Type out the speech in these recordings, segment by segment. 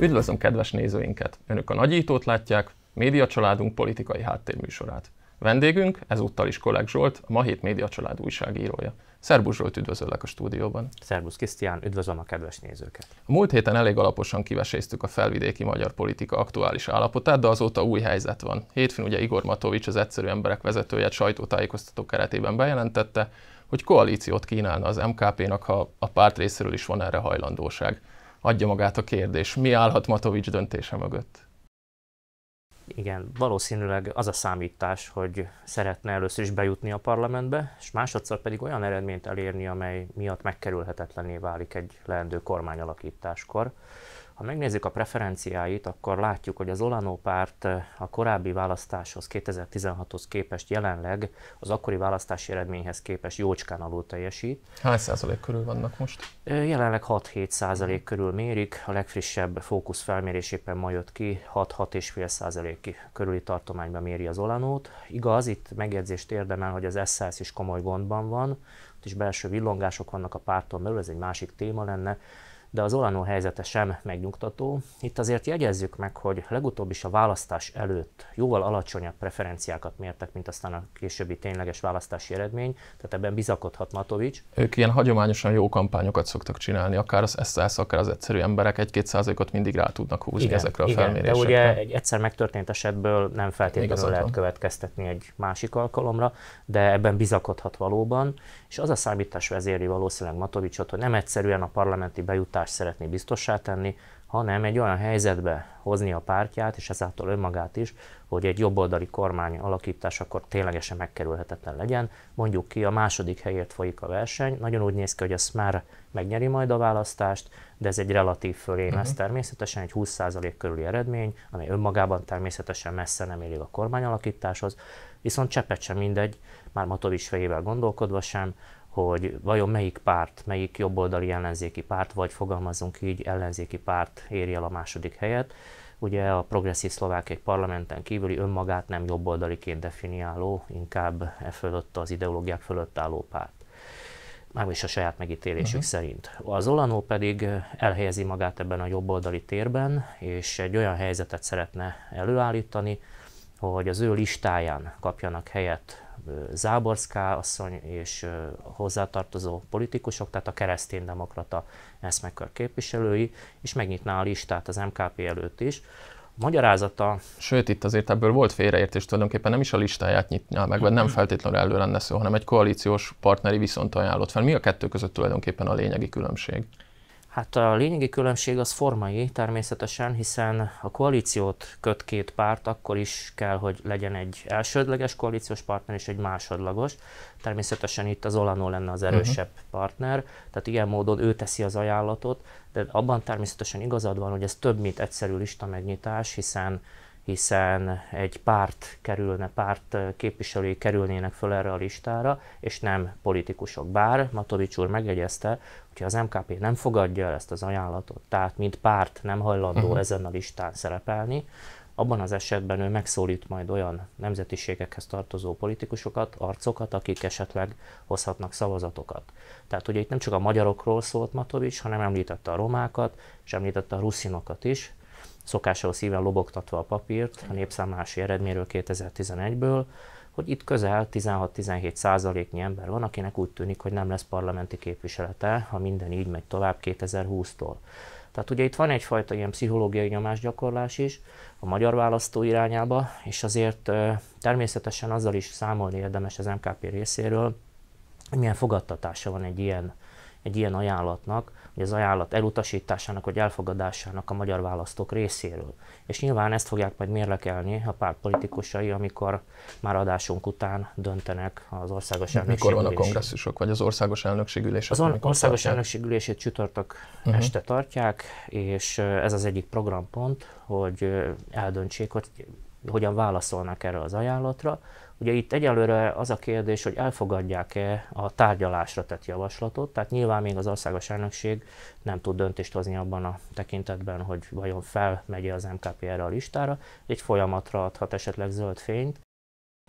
Üdvözlöm kedves nézőinket! Önök a Nagyítót látják, média családunk politikai háttérműsorát. Vendégünk ezúttal is Kolleg Zsolt, a MAHÉT Média Család újságírója. Szerbusz Zsolt, üdvözöllek a stúdióban. Szerbusz Krisztián, üdvözlöm a kedves nézőket. A múlt héten elég alaposan kiveséztük a felvidéki magyar politika aktuális állapotát, de azóta új helyzet van. Hétfőn ugye Igor Matovics, az egyszerű emberek vezetője sajtótájékoztató keretében bejelentette, hogy koalíciót kínálna az MKP-nak, ha a párt részéről is van erre hajlandóság adja magát a kérdés. Mi állhat Matovics döntése mögött? Igen, valószínűleg az a számítás, hogy szeretne először is bejutni a parlamentbe, és másodszor pedig olyan eredményt elérni, amely miatt megkerülhetetlené válik egy leendő kormányalakításkor. Ha megnézzük a preferenciáit, akkor látjuk, hogy az Olano párt eh, a korábbi választáshoz, 2016-hoz képest jelenleg az akkori választási eredményhez képest jócskán alul teljesít. Hány százalék körül vannak most? Eh, jelenleg 6-7 százalék körül mérik, a legfrissebb fókusz felmérés éppen ma jött ki, 6-6,5 százalék körüli tartományban méri az Olanót. Igaz, itt megjegyzést érdemel, hogy az SSZ is komoly gondban van, ott is belső villongások vannak a párton belül, ez egy másik téma lenne, de az Olano helyzete sem megnyugtató. Itt azért jegyezzük meg, hogy legutóbb is a választás előtt jóval alacsonyabb preferenciákat mértek, mint aztán a későbbi tényleges választási eredmény, tehát ebben bizakodhat Matovics. Ők ilyen hagyományosan jó kampányokat szoktak csinálni, akár az SZSZ, akár az egyszerű emberek egy-két százalékot mindig rá tudnak húzni igen, ezekre a igen, felmérésekre. De ugye egy egyszer megtörtént esetből nem feltétlenül Igazad lehet van. következtetni egy másik alkalomra, de ebben bizakodhat valóban, és az a számítás vezéri valószínűleg Matovicsot, hogy nem egyszerűen a parlamenti bejutás választást szeretné biztossá tenni, hanem egy olyan helyzetbe hozni a pártját, és ezáltal önmagát is, hogy egy jobboldali kormány alakítás akkor ténylegesen megkerülhetetlen legyen. Mondjuk ki, a második helyért folyik a verseny, nagyon úgy néz ki, hogy ezt már megnyeri majd a választást, de ez egy relatív fölé lesz mhm. uh-huh. természetesen, egy 20% körüli eredmény, ami önmagában természetesen messze nem élik a kormány alakításhoz, viszont cseppet sem mindegy, már Matovics fejével gondolkodva sem, hogy vajon melyik párt, melyik jobboldali ellenzéki párt, vagy fogalmazunk így, ellenzéki párt éri el a második helyet. Ugye a progresszív szlovák egy parlamenten kívüli önmagát nem jobboldaliként definiáló, inkább e fölött az ideológiák fölött álló párt mármint a saját megítélésük uh-huh. szerint. Az Olanó pedig elhelyezi magát ebben a jobboldali térben, és egy olyan helyzetet szeretne előállítani, hogy az ő listáján kapjanak helyet Záborszká asszony és hozzátartozó politikusok, tehát a kereszténydemokrata eszmekör képviselői, és megnyitná a listát az MKP előtt is. A magyarázata... Sőt, itt azért ebből volt félreértés, tulajdonképpen nem is a listáját nyitná meg, vagy nem feltétlenül elő lenne szó, hanem egy koalíciós partneri viszont ajánlott fel. Mi a kettő között tulajdonképpen a lényegi különbség? Hát a lényegi különbség az formai természetesen, hiszen a koalíciót köt két párt, akkor is kell, hogy legyen egy elsődleges koalíciós partner és egy másodlagos. Természetesen itt az Olano lenne az mhm. erősebb uh-huh. partner, tehát ilyen módon ő teszi az ajánlatot, de abban természetesen igazad van, hogy ez több, mint egyszerű lista megnyitás, hiszen hiszen egy párt kerülne, párt képviselői kerülnének föl erre a listára, és nem politikusok. Bár Matovics úr megjegyezte, hogyha az MKP nem fogadja el ezt az ajánlatot, tehát mint párt nem hajlandó uh-huh. ezen a listán szerepelni, abban az esetben ő megszólít majd olyan nemzetiségekhez tartozó politikusokat, arcokat, akik esetleg hozhatnak szavazatokat. Tehát ugye itt nem csak a magyarokról szólt Matovics, hanem említette a romákat, és említette a ruszinokat is, szokásos szíven lobogtatva a papírt, a népszámlási eredményről 2011-ből, hogy itt közel 16-17 százaléknyi ember van, akinek úgy tűnik, hogy nem lesz parlamenti képviselete, ha minden így megy tovább 2020-tól. Tehát ugye itt van egyfajta ilyen pszichológiai nyomásgyakorlás is a magyar választó irányába, és azért természetesen azzal is számolni érdemes az MKP részéről, hogy milyen fogadtatása van egy ilyen egy ilyen ajánlatnak, hogy az ajánlat elutasításának vagy elfogadásának a magyar választók részéről. És nyilván ezt fogják majd mérlekelni a párt politikusai, amikor már adásunk után döntenek az országos elnökség Mikor van a kongresszusok, vagy az országos elnökség ülés? Az országos tartják? elnökség ülését csütörtök uh-huh. este tartják, és ez az egyik programpont, hogy eldöntsék, hogy hogyan válaszolnak erre az ajánlatra. Ugye itt egyelőre az a kérdés, hogy elfogadják-e a tárgyalásra tett javaslatot, tehát nyilván még az országos elnökség nem tud döntést hozni abban a tekintetben, hogy vajon felmegy az MKP erre a listára, egy folyamatra adhat esetleg zöld fényt.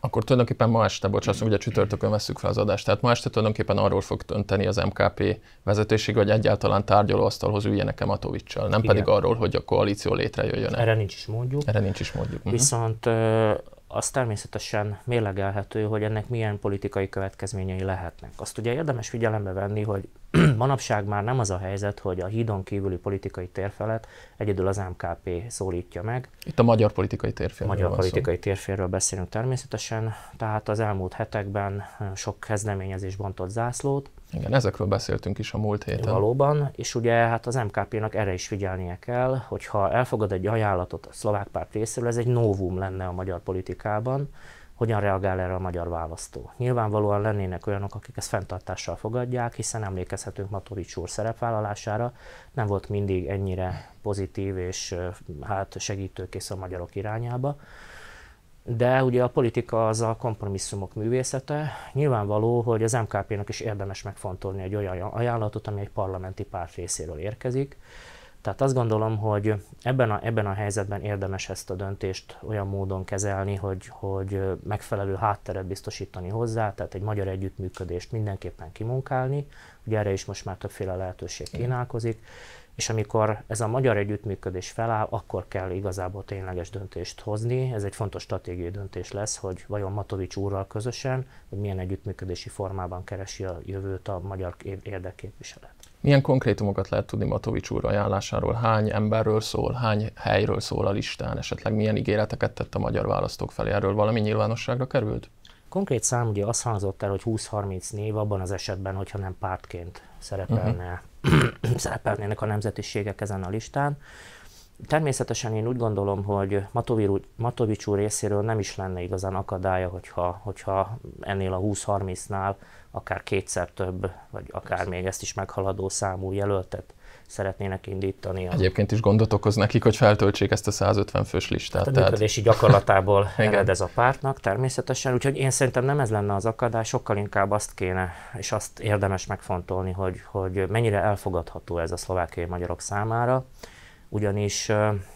Akkor tulajdonképpen ma este, bocsánat, ugye csütörtökön veszük fel az adást, tehát ma este tulajdonképpen arról fog dönteni az MKP vezetőség, hogy egyáltalán tárgyalóasztalhoz üljenek-e Matovicsal, nem Igen. pedig arról, hogy a koalíció létrejöjjön. Erre nincs is mondjuk. Erre nincs is mondjuk. Mhm. Viszont az természetesen mérlegelhető, hogy ennek milyen politikai következményei lehetnek. Azt ugye érdemes figyelembe venni, hogy Manapság már nem az a helyzet, hogy a hídon kívüli politikai térfelet egyedül az MKP szólítja meg. Itt a magyar politikai térférről Magyar politikai szó. beszélünk természetesen, tehát az elmúlt hetekben sok kezdeményezés bontott zászlót. Igen, ezekről beszéltünk is a múlt héten. Valóban, és ugye hát az MKP-nak erre is figyelnie kell, hogyha elfogad egy ajánlatot a szlovák párt részéről, ez egy novum lenne a magyar politikában, hogyan reagál erre a magyar választó. Nyilvánvalóan lennének olyanok, akik ezt fenntartással fogadják, hiszen emlékezhetünk Matovics úr szerepvállalására, nem volt mindig ennyire pozitív és hát segítőkész a magyarok irányába. De ugye a politika az a kompromisszumok művészete. Nyilvánvaló, hogy az MKP-nak is érdemes megfontolni egy olyan ajánlatot, ami egy parlamenti párt részéről érkezik, tehát azt gondolom, hogy ebben a, ebben a helyzetben érdemes ezt a döntést olyan módon kezelni, hogy, hogy megfelelő hátteret biztosítani hozzá, tehát egy magyar együttműködést mindenképpen kimunkálni, ugye erre is most már többféle lehetőség kínálkozik, és amikor ez a magyar együttműködés feláll, akkor kell igazából tényleges döntést hozni. Ez egy fontos stratégiai döntés lesz, hogy vajon Matovics úrral közösen, hogy milyen együttműködési formában keresi a jövőt a magyar érdekképviselet. Milyen konkrétumokat lehet tudni Matovics úr ajánlásáról? Hány emberről szól, hány helyről szól a listán? Esetleg milyen ígéreteket tett a magyar választók felé? Erről valami nyilvánosságra került? Konkrét szám ugye azt hangzott el, hogy 20-30 név abban az esetben, hogyha nem pártként szerepelne, uh-huh. szerepelnének a nemzetiségek ezen a listán. Természetesen én úgy gondolom, hogy Matovics úr részéről nem is lenne igazán akadálya, hogyha, hogyha ennél a 20-30-nál akár kétszer több, vagy akár még ezt is meghaladó számú jelöltet szeretnének indítani. A... Egyébként is gondot okoz nekik, hogy feltöltsék ezt a 150 fős listát. Hát a működési tehát... gyakorlatából ered ez a pártnak természetesen, úgyhogy én szerintem nem ez lenne az akadály, sokkal inkább azt kéne, és azt érdemes megfontolni, hogy, hogy mennyire elfogadható ez a szlovákiai magyarok számára, ugyanis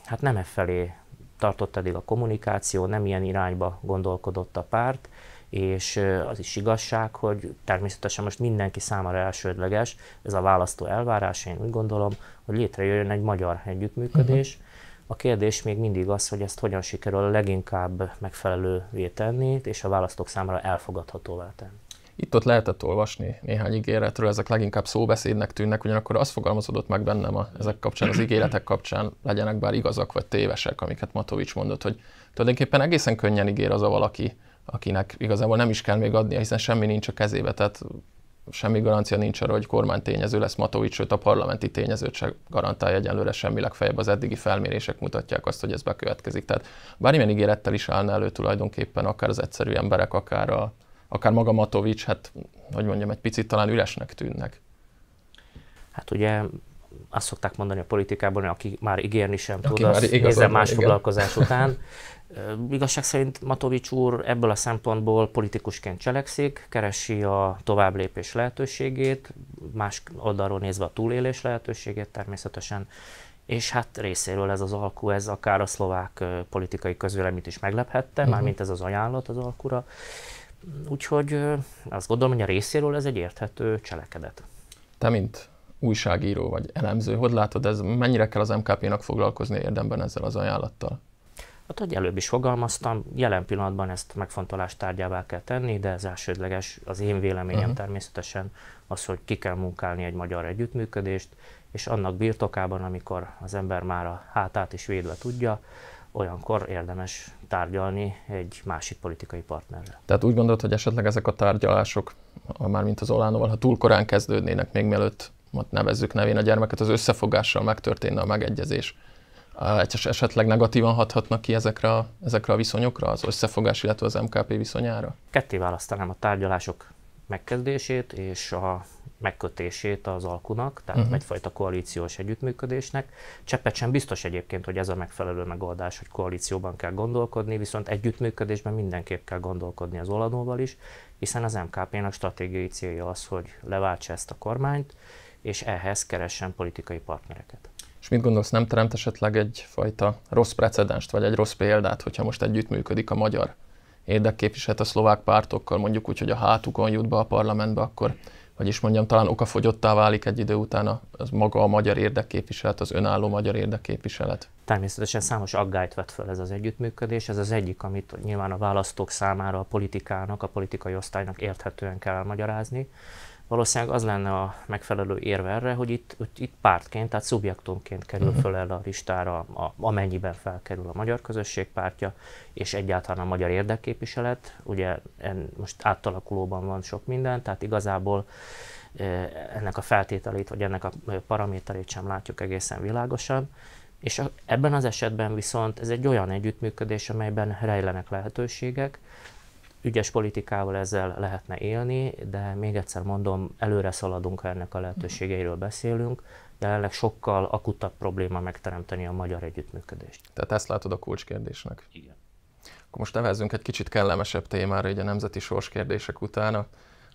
hát nem e felé tartott eddig a kommunikáció, nem ilyen irányba gondolkodott a párt, és az is igazság, hogy természetesen most mindenki számára elsődleges, ez a választó elvárás, én úgy gondolom, hogy létrejöjjön egy magyar együttműködés. Uh-huh. A kérdés még mindig az, hogy ezt hogyan sikerül a leginkább megfelelővé tenni, és a választók számára elfogadhatóvá tenni. Itt-ott lehetett olvasni néhány ígéretről, ezek leginkább szóbeszédnek tűnnek, ugyanakkor az fogalmazódott meg bennem a, ezek kapcsán, az ígéretek kapcsán, legyenek bár igazak vagy tévesek, amiket Matovics mondott, hogy tulajdonképpen egészen könnyen ígér az a valaki, akinek igazából nem is kell még adnia, hiszen semmi nincs a kezébe, tehát semmi garancia nincs arra, hogy kormány tényező lesz Matovics, sőt a parlamenti tényezőt se garantálja egyelőre semmi legfeljebb. Az eddigi felmérések mutatják azt, hogy ez bekövetkezik. Tehát bármilyen ígérettel is állna elő tulajdonképpen akár az egyszerű emberek, akár a, akár maga Matovics, hát hogy mondjam, egy picit talán üresnek tűnnek. Hát ugye azt szokták mondani a politikában, hogy aki már ígérni sem aki tud, az nézzen más igen. foglalkozás után. Igazság szerint Matovics úr ebből a szempontból politikusként cselekszik, keresi a továbblépés lehetőségét, más oldalról nézve a túlélés lehetőségét természetesen, és hát részéről ez az alkú, ez akár a szlovák politikai közvéleményt is meglephette, uh-huh. mármint ez az ajánlat az alkura. Úgyhogy azt gondolom, hogy a részéről ez egy érthető cselekedet. Te, mint újságíró vagy elemző, hogy látod, ez mennyire kell az MKP-nak foglalkozni érdemben ezzel az ajánlattal? Hát, hogy előbb is fogalmaztam, jelen pillanatban ezt megfontolás tárgyává kell tenni, de ez elsődleges az én véleményem uh-huh. természetesen az, hogy ki kell munkálni egy magyar együttműködést, és annak birtokában, amikor az ember már a hátát is védve tudja, olyankor érdemes tárgyalni egy másik politikai partnerrel. Tehát úgy gondolod, hogy esetleg ezek a tárgyalások, mint az Olánoval, ha túl korán kezdődnének, még mielőtt ott nevezzük nevén a gyermeket, az összefogással megtörténne a megegyezés. esetleg negatívan hathatnak ki ezekre a, ezekre a viszonyokra, az összefogás, illetve az MKP viszonyára? Ketté választanám a tárgyalások megkezdését és a megkötését az alkunak, tehát uh-huh. egyfajta koalíciós együttműködésnek. Cseppet sem biztos egyébként, hogy ez a megfelelő megoldás, hogy koalícióban kell gondolkodni, viszont együttműködésben mindenképp kell gondolkodni az oladóval is, hiszen az MKP-nak stratégiai célja az, hogy leváltsa ezt a kormányt, és ehhez keressen politikai partnereket. És mit gondolsz, nem teremt esetleg egyfajta rossz precedenst, vagy egy rossz példát, hogyha most együttműködik a magyar érdekképviselet a szlovák pártokkal, mondjuk úgy, hogy a hátukon jut be a parlamentbe, akkor hogy is mondjam, talán okafogyottá válik egy idő után az maga a magyar érdekképviselet, az önálló magyar érdekképviselet. Természetesen számos aggályt vet fel ez az együttműködés. Ez az egyik, amit nyilván a választók számára a politikának, a politikai osztálynak érthetően kell elmagyarázni valószínűleg az lenne a megfelelő érve erre, hogy itt, itt pártként, tehát szubjektumként kerül mhm. föl el a listára, a, amennyiben felkerül a magyar közösség pártja, és egyáltalán a magyar érdekképviselet. Ugye en, most átalakulóban van sok minden, tehát igazából ennek a feltételét, vagy ennek a paraméterét sem látjuk egészen világosan. És ebben az esetben viszont ez egy olyan együttműködés, amelyben rejlenek lehetőségek, ügyes politikával ezzel lehetne élni, de még egyszer mondom, előre szaladunk, ha ennek a lehetőségeiről beszélünk, jelenleg sokkal akutabb probléma megteremteni a magyar együttműködést. Tehát ezt látod a kulcskérdésnek? Igen. Akkor most nevezzünk egy kicsit kellemesebb témára, ugye a nemzeti sorskérdések után.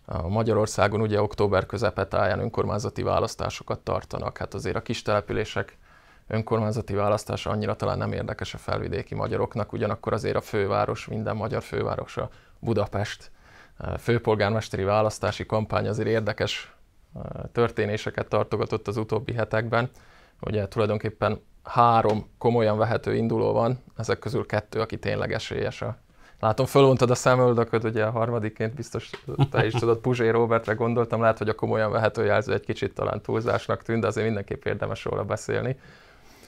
A Magyarországon ugye október közepetáján önkormányzati választásokat tartanak. Hát azért a kis települések önkormányzati választása annyira talán nem érdekes a felvidéki magyaroknak, ugyanakkor azért a főváros, minden magyar fővárosa Budapest eh, főpolgármesteri választási kampány azért érdekes eh, történéseket tartogatott az utóbbi hetekben. Ugye tulajdonképpen három komolyan vehető induló van, ezek közül kettő, aki tényleg esélyes a Látom, fölontad a szemöldököd, ugye a harmadiként biztos te is tudod, Puzsé Robertre gondoltam, lehet, hogy a komolyan vehető jelző egy kicsit talán túlzásnak tűnt, de azért mindenképp érdemes róla beszélni.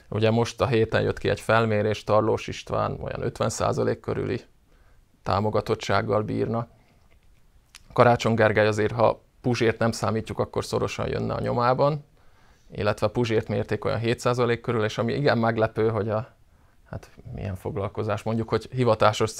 Ugye most a héten jött ki egy felmérés, Tarlós István olyan 50% körüli támogatottsággal bírna. Karácsony Gergely azért, ha Puzsért nem számítjuk, akkor szorosan jönne a nyomában, illetve Puzsért mérték olyan 7% körül, és ami igen meglepő, hogy a hát milyen foglalkozás, mondjuk, hogy hivatásos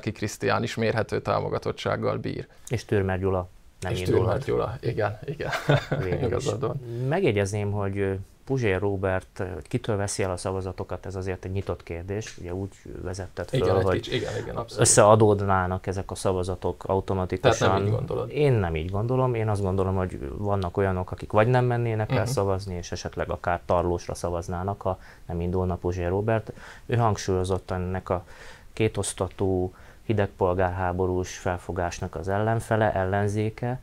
ki Krisztián is mérhető támogatottsággal bír. És Türmer Gyula nem és Türmer Gyula, igen, igen, igazad van. Megjegyezném, hogy Puzsé Robert, hogy eh, kitől veszi el a szavazatokat, ez azért egy nyitott kérdés. Ugye úgy vezetted föl, igen, hogy kicsi, igen, igen, összeadódnának ezek a szavazatok automatikusan. Tehát nem így gondolod. Én nem így gondolom. Én azt gondolom, hogy vannak olyanok, akik vagy nem mennének uh-huh. el mhm. szavazni, és esetleg akár tarlósra szavaznának, ha nem indulna Puzsé Robert. Ő hangsúlyozott ennek a kétosztatú hidegpolgárháborús felfogásnak az ellenfele, ellenzéke,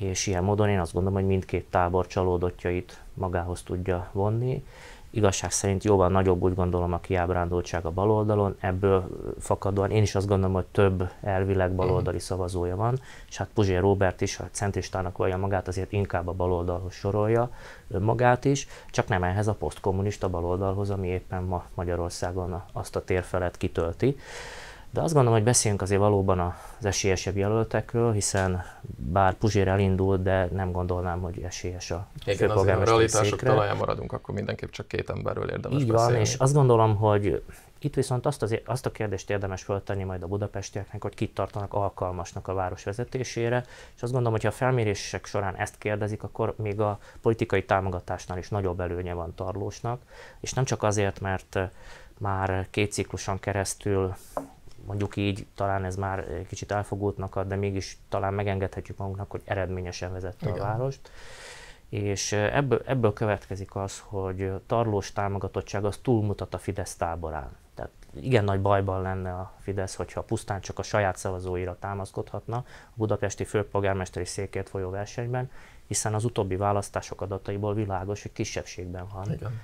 és ilyen módon én azt gondolom, hogy mindkét tábor csalódottjait magához tudja vonni. Igazság szerint jóval nagyobb úgy gondolom a kiábrándultság a baloldalon, ebből fakadóan én is azt gondolom, hogy több elvileg baloldali mhm. szavazója van, és hát Puzsé Robert is, a centristának vallja magát, azért inkább a baloldalhoz sorolja magát is, csak nem ehhez a posztkommunista baloldalhoz, ami éppen ma Magyarországon azt a térfelet kitölti. De azt gondolom, hogy beszéljünk azért valóban az esélyesebb jelöltekről, hiszen bár Puzsér elindult, de nem gondolnám, hogy esélyes a Igen, azért a realitások talaján maradunk, akkor mindenképp csak két emberről érdemes Így beszélni. van, és azt gondolom, hogy itt viszont azt, az, azt a kérdést érdemes föltenni majd a budapestieknek, hogy kit tartanak alkalmasnak a város vezetésére, és azt gondolom, hogy ha a felmérések során ezt kérdezik, akkor még a politikai támogatásnál is nagyobb előnye van Tarlósnak, és nem csak azért, mert már két cikluson keresztül mondjuk így talán ez már kicsit elfogultnak ad, de mégis talán megengedhetjük magunknak, hogy eredményesen vezette Igen. a várost. És ebből, ebből következik az, hogy tarlós támogatottság az túlmutat a Fidesz táborán. Tehát igen nagy bajban lenne a Fidesz, hogyha pusztán csak a saját szavazóira támaszkodhatna a budapesti főpolgármesteri székért folyó versenyben, hiszen az utóbbi választások adataiból világos, hogy kisebbségben van. Igen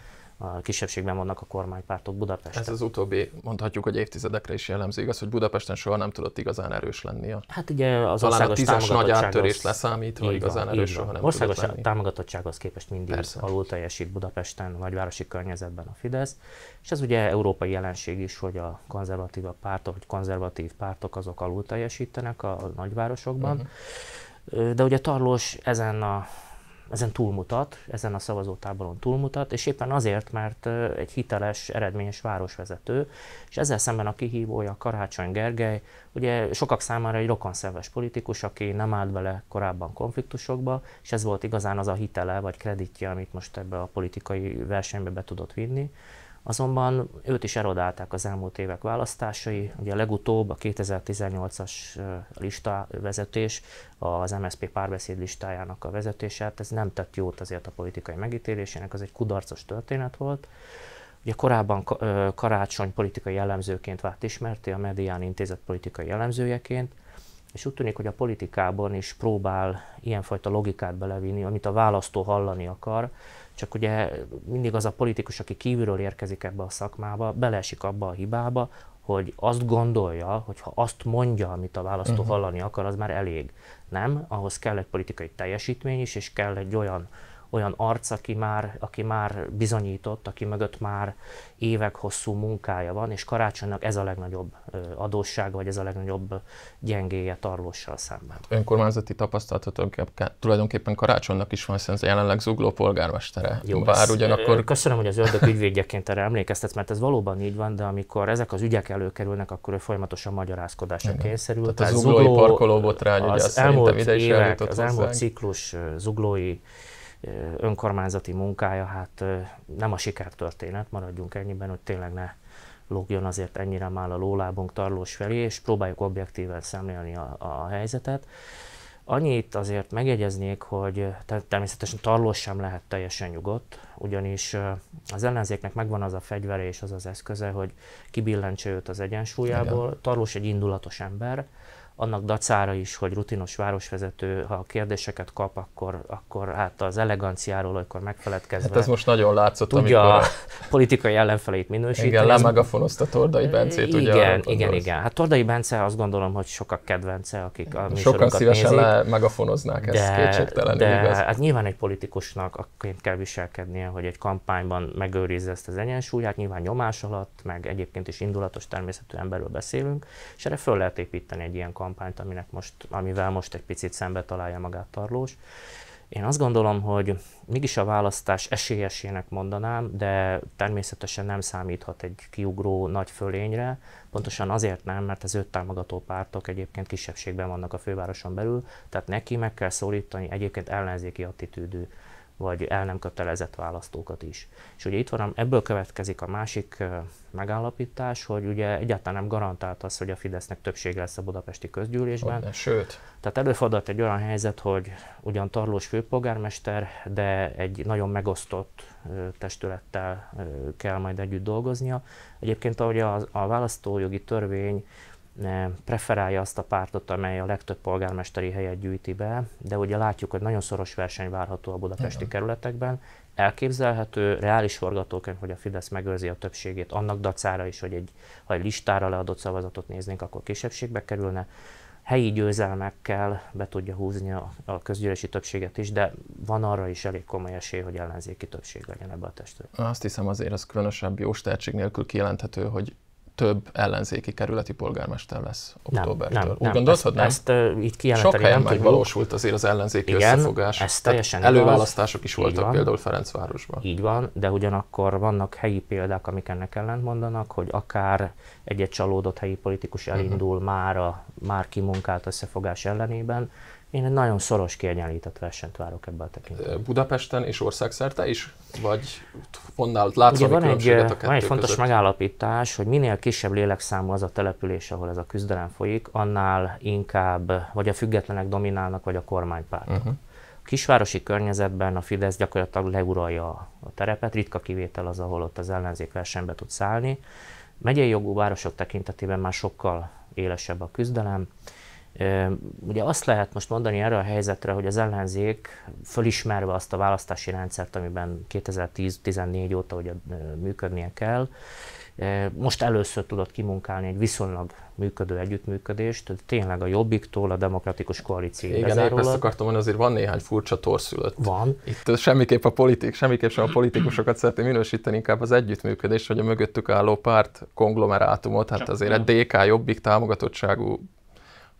kisebbségben vannak a kormánypártok Budapesten. Ez az utóbbi, mondhatjuk, hogy évtizedekre is jellemző, igaz, hogy Budapesten soha nem tudott igazán erős lenni a. Hát ugye az Talán a tízes nagy áttörést leszámítva hogy igazán van, erős soha nem Országos tudott lenni. támogatottsághoz képest mindig Persze. alul teljesít Budapesten, városi környezetben a Fidesz, és ez ugye európai jelenség is, hogy a konzervatív a pártok, hogy konzervatív pártok azok alul teljesítenek a, a nagyvárosokban. Uh-huh. De ugye Tarlós ezen a ezen túlmutat, ezen a szavazótáboron túlmutat, és éppen azért, mert egy hiteles, eredményes városvezető, és ezzel szemben a kihívója Karácsony Gergely, ugye sokak számára egy rokonszenves politikus, aki nem állt bele korábban konfliktusokba, és ez volt igazán az a hitele vagy kreditje, amit most ebbe a politikai versenybe be tudott vinni. Azonban őt is erodálták az elmúlt évek választásai. Ugye a legutóbb a 2018-as lista vezetés, az MSZP párbeszéd listájának a vezetése, hát ez nem tett jót azért a politikai megítélésének, az egy kudarcos történet volt. Ugye korábban Karácsony politikai jellemzőként vált ismerté, a Medián intézet politikai jellemzőjeként, és úgy tűnik, hogy a politikában is próbál ilyenfajta logikát belevinni, amit a választó hallani akar, csak ugye mindig az a politikus, aki kívülről érkezik ebbe a szakmába, beleesik abba a hibába, hogy azt gondolja, hogy ha azt mondja, amit a választó uh-huh. hallani akar, az már elég. Nem, ahhoz kell egy politikai teljesítmény is, és kell egy olyan uh, olyan arc, aki már, aki már bizonyított, aki mögött már évek hosszú munkája van, és karácsonynak ez a legnagyobb adóssága, vagy ez a legnagyobb gyengéje tarlóssal szemben. Önkormányzati tapasztalatot tulajdonképpen karácsonynak is van, hiszen jelenleg zugló polgármestere. Jó, Bár ez, ugyanakkor... Köszönöm, hogy az ördög ügyvédjeként erre emlékeztet, mert ez valóban így van, de amikor ezek az ügyek előkerülnek, akkor ő folyamatosan magyarázkodásra kényszerül. Tehát a zuglói zugló, parkoló botrány, az ugye az elmúlt ide is Az elmúlt ciklus zuglói önkormányzati munkája, hát nem a sikertörténet, maradjunk ennyiben, hogy tényleg ne lógjon azért ennyire már a lólábunk tarlós felé, és próbáljuk objektíven szemlélni a, a helyzetet. Annyit azért megjegyeznék, hogy természetesen tarlós sem lehet teljesen nyugodt, ugyanis az ellenzéknek megvan az a fegyvere és az az eszköze, hogy kibillentse őt az egyensúlyából. Igen. Tarlós egy indulatos ember, annak dacára is, hogy rutinos városvezető, ha kérdéseket kap, akkor, akkor hát az eleganciáról, akkor megfeledkezve. Hát ez most nagyon látszott, tudja amikor... a politikai ellenfeleit minősíteni. Igen, lemegafonozta Tordai Bencét, igen, ugye? Igen, igen, igen. Hát Tordai Bence azt gondolom, hogy sokak kedvence, akik a Sokan szívesen nézik, le megafonoznák, ezt de, kétségtelenül de, igaz. Hát nyilván egy politikusnak akként kell viselkednie, hogy egy kampányban megőrizze ezt az egyensúlyát, nyilván nyomás alatt, meg egyébként is indulatos természetű emberről beszélünk, és erre föl lehet építeni egy ilyen kampányt kampányt, aminek most, amivel most egy picit szembe találja magát Tarlós. Én azt gondolom, hogy mégis a választás esélyesének mondanám, de természetesen nem számíthat egy kiugró nagy fölényre, pontosan azért nem, mert az öt támogató pártok egyébként kisebbségben vannak a fővároson belül, tehát neki meg kell szólítani egyébként ellenzéki attitűdű vagy el nem kötelezett választókat is. És ugye itt van, ebből következik a másik megállapítás, hogy ugye egyáltalán nem garantált az, hogy a Fidesznek többség lesz a budapesti közgyűlésben. Odne, sőt. Tehát előfordult egy olyan helyzet, hogy ugyan Tarlós főpolgármester, de egy nagyon megosztott testülettel kell majd együtt dolgoznia. Egyébként ahogy a, a választójogi törvény preferálja azt a pártot, amely a legtöbb polgármesteri helyet gyűjti be, de ugye látjuk, hogy nagyon szoros verseny várható a budapesti Igen. kerületekben. Elképzelhető, reális forgatókönyv, hogy a Fidesz megőrzi a többségét annak dacára is, hogy egy, ha egy listára leadott szavazatot néznénk, akkor kisebbségbe kerülne helyi győzelmekkel be tudja húzni a, a közgyűlési többséget is, de van arra is elég komoly esély, hogy ellenzéki többség legyen ebbe a testületbe. Azt hiszem azért az különösebb jó nélkül kijelenthető, hogy több ellenzéki kerületi polgármester lesz októbertől. Nem, nem, Úgy nem, ezt, nem? Ezt uh, itt Sok helyen nem megvalósult azért az ellenzéki Igen, összefogás. Ez teljesen Tehát előválasztások is voltak van, például Ferencvárosban. Így van, de ugyanakkor vannak helyi példák, amik ennek ellent mondanak, hogy akár egy-egy csalódott helyi politikus elindul uh-huh. már a már kimunkált összefogás ellenében, én egy nagyon szoros, kiegyenlített versenyt várok ebben a tekintetben. Budapesten és országszerte is? Vagy honnál látszani Ugye van egy, a kettő Van egy fontos között? megállapítás, hogy minél kisebb lélekszámú az a település, ahol ez a küzdelem folyik, annál inkább vagy a függetlenek dominálnak, vagy a kormánypártok. Uh-huh. Mhm. A kisvárosi környezetben a Fidesz gyakorlatilag leuralja a terepet, ritka kivétel az, ahol ott az ellenzék versenybe tud szállni. Megyei jogú városok tekintetében már sokkal élesebb a küzdelem. Ugye azt lehet most mondani erre a helyzetre, hogy az ellenzék fölismerve azt a választási rendszert, amiben 2010-14 óta ugye működnie kell, most először tudott kimunkálni egy viszonylag működő együttműködést, tényleg a Jobbiktól a demokratikus koalíció Igen, épp ezt akartam mondani, azért van néhány furcsa torszülött. Van. Itt semmiképp, a politik, semmiképp sem a politikusokat szeretném minősíteni, inkább az együttműködés, hogy a mögöttük álló párt konglomerátumot, hát azért egy DK Jobbik támogatottságú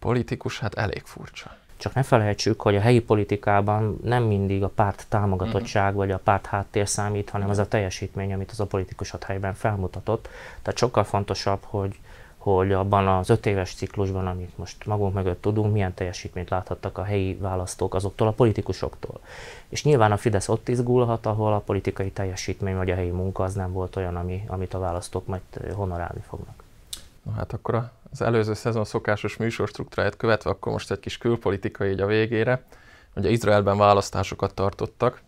politikus, hát elég furcsa. Csak ne felejtsük, hogy a helyi politikában nem mindig a párt támogatottság mhm. vagy a párt háttér számít, hanem az a teljesítmény, amit az a politikus ott helyben felmutatott. Tehát sokkal fontosabb, hogy, hogy abban az öt éves ciklusban, amit most magunk mögött tudunk, milyen teljesítményt láthattak a helyi választók azoktól a politikusoktól. És nyilván a Fidesz ott izgulhat, ahol a politikai teljesítmény vagy a helyi munka az nem volt olyan, ami, amit a választók majd honorálni fognak. Na hát akkor a az előző szezon szokásos műsorstruktúráját követve, akkor most egy kis külpolitika így a végére. Ugye Izraelben választásokat tartottak.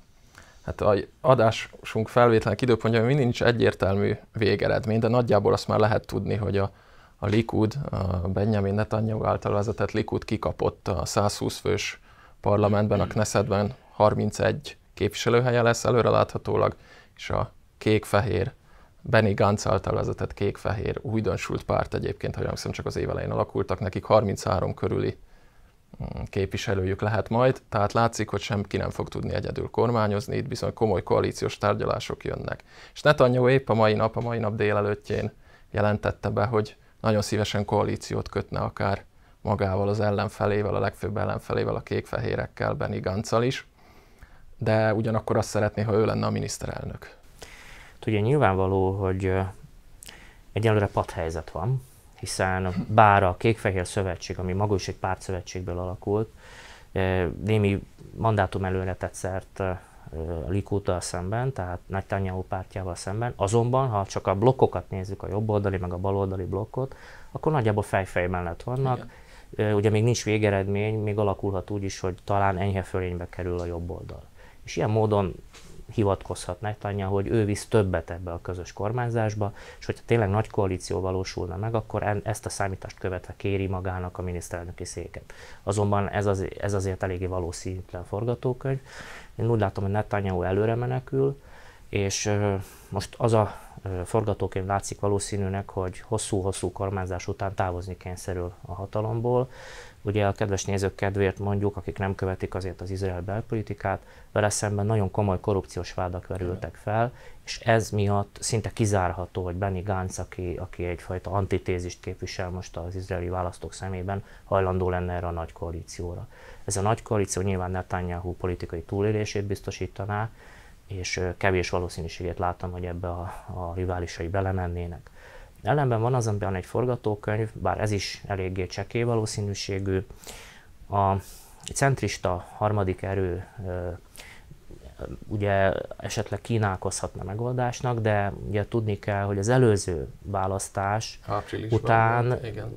Hát a adásunk felvétlenek időpontja még nincs egyértelmű végeredmény, de nagyjából azt már lehet tudni, hogy a, a Likud, a Benjamin Netanyahu által vezetett Likud kikapott a 120 fős parlamentben, a Knessetben 31 képviselőhelye lesz előreláthatólag, és a kék-fehér Benny Gantz által vezetett kék-fehér újdonsult párt egyébként, ha jól hiszem, csak az elején alakultak, nekik 33 körüli mm, képviselőjük lehet majd, tehát látszik, hogy senki nem fog tudni egyedül kormányozni, itt bizony komoly koalíciós tárgyalások jönnek. És Netanyahu épp a mai nap, a mai nap délelőttjén jelentette be, hogy nagyon szívesen koalíciót kötne akár magával az ellenfelével, a legfőbb ellenfelével, a kék-fehérekkel, Benny Gantzal is, de ugyanakkor azt szeretné, ha ő lenne a miniszterelnök. Hát ugye nyilvánvaló, hogy egyelőre padhelyzet van, hiszen bár a Kékfehér Szövetség, ami maga is egy pártszövetségből alakult, némi mandátum előre tett szert Likóta szemben, tehát nagy Tanyahu pártjával szemben. Azonban, ha csak a blokkokat nézzük, a jobboldali meg a baloldali blokkot, akkor nagyjából fejfej mellett vannak. Igen. Ugye még nincs végeredmény, még alakulhat úgy is, hogy talán enyhe fölénybe kerül a jobb oldal. És ilyen módon hivatkozhat Netanyahu, hogy ő visz többet ebbe a közös kormányzásba, és hogyha tényleg nagy koalíció valósulna meg, akkor ezt a számítást követve kéri magának a miniszterelnöki széket. Azonban ez, az, ez azért eléggé valószínűtlen forgatókönyv. Én úgy látom, hogy Netanyahu előre menekül, és most az a forgatókönyv látszik valószínűnek, hogy hosszú-hosszú kormányzás után távozni kényszerül a hatalomból, Ugye a kedves nézők kedvéért mondjuk, akik nem követik azért az izrael belpolitikát, vele szemben nagyon komoly korrupciós vádak verültek fel, és ez miatt szinte kizárható, hogy Benny Gantz, aki, aki egyfajta antitézist képvisel most az izraeli választók szemében, hajlandó lenne erre a nagy koalícióra. Ez a nagy koalíció nyilván Netanyahu politikai túlélését biztosítaná, és kevés valószínűségét látom, hogy ebbe a, a riválisai belemennének. Ellenben van az, amiben egy forgatókönyv, bár ez is eléggé csekély valószínűségű, a centrista harmadik erő ugye esetleg kínálkozhatna megoldásnak, de ugye tudni kell, hogy az előző választás Április után van, igen.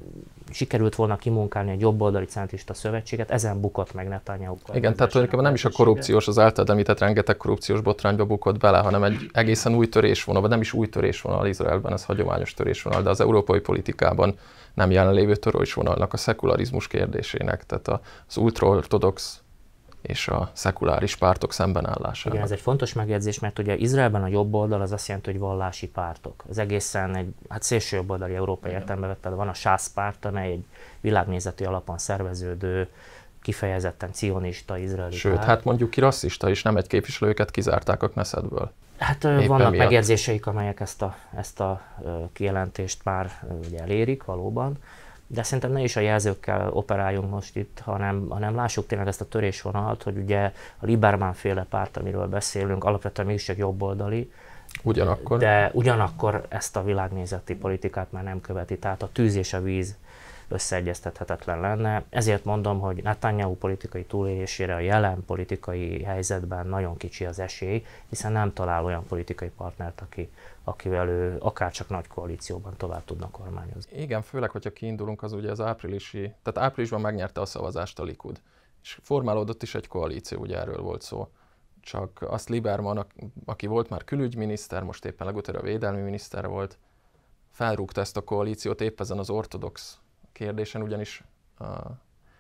sikerült volna kimunkálni egy jobboldali centrista szövetséget, ezen bukott meg Netanyahu. Igen, tehát tulajdonképpen nem is a korrupciós, az általad említett rengeteg korrupciós botrányba bukott bele, hanem egy egészen új törésvonal, vagy nem is új törésvonal Izraelben, ez hagyományos törésvonal, de az európai politikában nem jelenlévő törésvonalnak, a szekularizmus kérdésének, tehát az ultraortodox és a szekuláris pártok szembenállásának. Igen, ez egy fontos megjegyzés, mert ugye Izraelben a jobb oldal az azt jelenti, hogy vallási pártok. Az egészen egy, hát szélső oldali európai értelembe vettel van a SASZ párt, amely egy világnézeti alapon szerveződő kifejezetten cionista izraeli Sőt, párt. hát mondjuk ki rasszista is, nem egy képviselőket kizárták a Knessetből. Hát Éppen vannak miatt. megjegyzéseik, amelyek ezt a, ezt a kijelentést már ugye elérik valóban de szerintem ne is a jelzőkkel operáljunk most itt, hanem, hanem lássuk tényleg ezt a törésvonalat, hogy ugye a Liberman féle párt, amiről beszélünk, alapvetően mégiscsak jobboldali, ugyanakkor. de ugyanakkor ezt a világnézeti politikát már nem követi, tehát a tűz és a víz összeegyeztethetetlen lenne. Ezért mondom, hogy Netanyahu politikai túlélésére a jelen politikai helyzetben nagyon kicsi az esély, hiszen nem talál olyan politikai partnert, aki, akivel ő akár csak nagy koalícióban tovább tudna kormányozni. Igen, főleg, hogyha kiindulunk, az ugye az áprilisi, tehát áprilisban megnyerte a szavazást a Likud, és formálódott is egy koalíció, ugye erről volt szó csak azt liberman, aki volt már külügyminiszter, most éppen legutóbb a védelmi miniszter volt, felrúgta ezt a koalíciót épp ezen az ortodox kérdésen, ugyanis a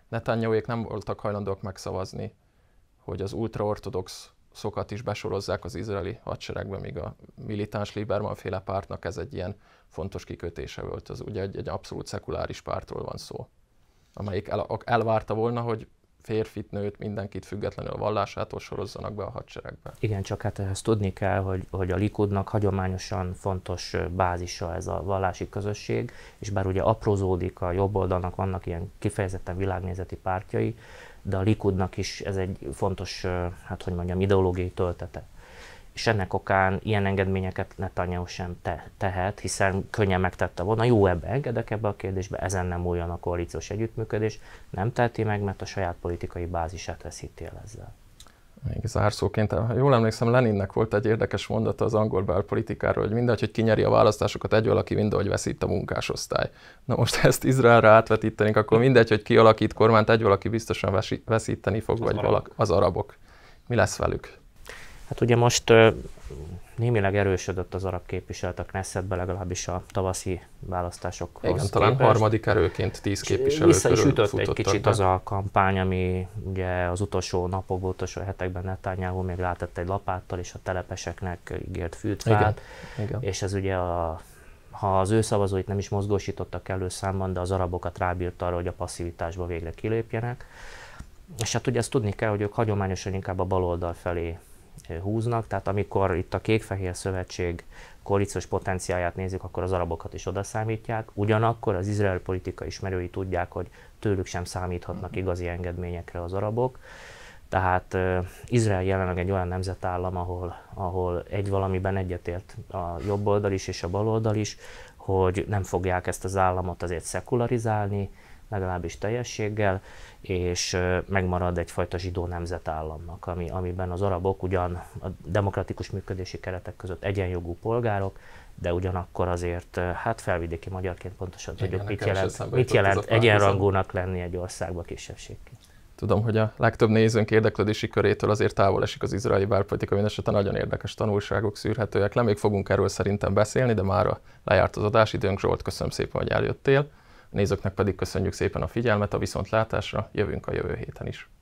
Netanyahuék nem voltak hajlandók megszavazni, hogy az ultraortodox szokat is besorozzák az izraeli hadseregbe, míg a militáns Lieberman féle pártnak ez egy ilyen fontos kikötése volt. az ugye egy, egy abszolút szekuláris pártról van szó, amelyik el, elvárta volna, hogy férfit, nőt, mindenkit függetlenül a vallásától sorozzanak be a hadseregbe. Igen, csak hát ezt tudni kell, hogy, hogy a Likudnak hagyományosan fontos bázisa ez a vallási közösség, és bár ugye aprózódik a jobb oldalnak, vannak ilyen kifejezetten világnézeti pártjai, de a Likudnak is ez egy fontos, hát hogy mondjam, ideológiai töltete és ennek okán ilyen engedményeket Netanyahu sem te- tehet, hiszen könnyen megtette volna, jó ebbe engedek ebbe a kérdésbe, ezen nem úljon a koalíciós együttműködés, nem teheti meg, mert a saját politikai bázisát veszíti el ezzel. Még zárszóként, ha jól emlékszem, Leninnek volt egy érdekes mondata az angol belpolitikáról, hogy mindegy, hogy kinyeri a választásokat, egy valaki mindegy, hogy veszít a munkásosztály. Na most ezt Izraelre átvetítenénk, akkor mindegy, hogy kialakít kormányt, egy valaki biztosan veszíteni fog, az vagy arabok. valak, az arabok. Mi lesz velük? Hát ugye most némileg erősödött az arab képviselet a Knessetbe, legalábbis a tavaszi választások. Igen, talán képest. harmadik erőként tíz képviselő Vissza is ütött egy kicsit be. az a kampány, ami ugye az utolsó napokban, utolsó hetekben Netanyahu még látett egy lapáttal, és a telepeseknek ígért fát, Igen. Igen. és ez ugye a ha az ő szavazóit nem is mozgósítottak elő számban, de az arabokat rábírta arra, hogy a passzivitásba végre kilépjenek. És hát ugye ezt tudni kell, hogy ők hagyományosan inkább a baloldal felé húznak, tehát amikor itt a Kék-Fehér Szövetség koalíciós potenciáját nézzük, akkor az arabokat is számítják. Ugyanakkor az izrael politika ismerői tudják, hogy tőlük sem számíthatnak mhm. igazi engedményekre az arabok. Tehát uh, Izrael jelenleg egy olyan nemzetállam, ahol, ahol egy valamiben egyetért a jobb oldal is és a bal oldal is, hogy nem fogják ezt az államot azért szekularizálni, legalábbis teljességgel, és megmarad egyfajta zsidó nemzetállamnak, ami, amiben az arabok ugyan a demokratikus működési keretek között egyenjogú polgárok, de ugyanakkor azért, hát felvidéki magyarként pontosan Igen, tudjuk, mit jelent, mit jelent egyenrangúnak lenni egy országba kisebbségként. Tudom, hogy a legtöbb nézőnk érdeklődési körétől azért távol esik az izraeli belpolitika, minden esetben nagyon érdekes tanulságok szűrhetőek le. Még fogunk erről szerintem beszélni, de már lejárt az adásidőnk. Zsolt, köszönöm szépen, hogy eljöttél nézőknek pedig köszönjük szépen a figyelmet, a viszontlátásra, jövünk a jövő héten is.